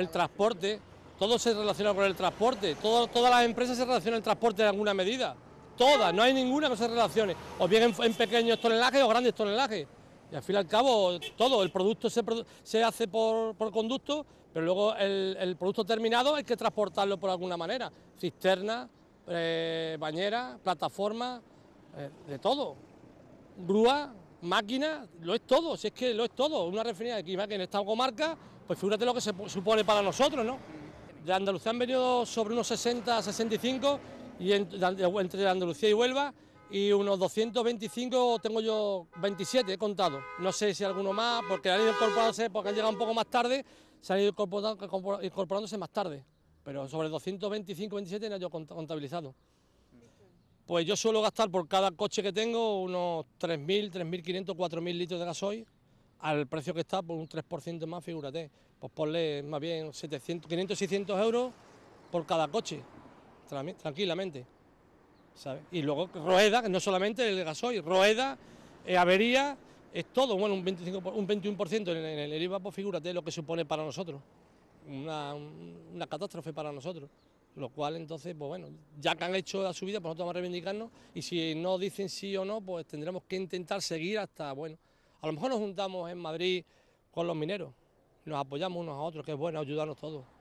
el transporte, todo se relaciona con el transporte, todas las empresas se relacionan el transporte en alguna medida, todas, no hay ninguna que se relacione, o bien en, pequeños tonelajes o grandes tonelajes. Y al fin y al cabo, todo, el producto se, hace por, conducto, pero luego el, producto terminado hay que transportarlo por alguna manera, cisterna, eh, bañera, plataforma, eh, de todo, Brúa máquina, lo es todo, si es que lo es todo. Una refinería de que en esta comarca, pues fíjate lo que se supone para nosotros, ¿no? De Andalucía han venido sobre unos 60, 65, y entre Andalucía y Huelva, y unos 225 tengo yo 27 he contado. No sé si alguno más, porque han ido incorporándose, porque han llegado un poco más tarde, se han ido incorporándose más tarde. Pero sobre 225, 27 no yo contabilizado. Pues yo suelo gastar por cada coche que tengo unos 3.000, 3.500, 4.000 litros de gasoil al precio que está, por un 3% más, fíjate. Pues ponle más bien 700, 500, 600 euros por cada coche, tranquilamente. Y luego rueda, no solamente el gasoil, roeda, eh, avería, es todo, bueno, un, 25, un 21% en, el IVA, pues lo que supone para nosotros, una catástrofe para nosotros. Lo cual entonces, pues bueno, ya que han hecho la subida, pues nosotros vamos a reivindicarnos y si no dicen sí o no, pues tendremos que intentar seguir hasta, bueno, a lo mejor nos juntamos en Madrid con los mineros, nos apoyamos unos a otros, que es bueno ayudarnos todos.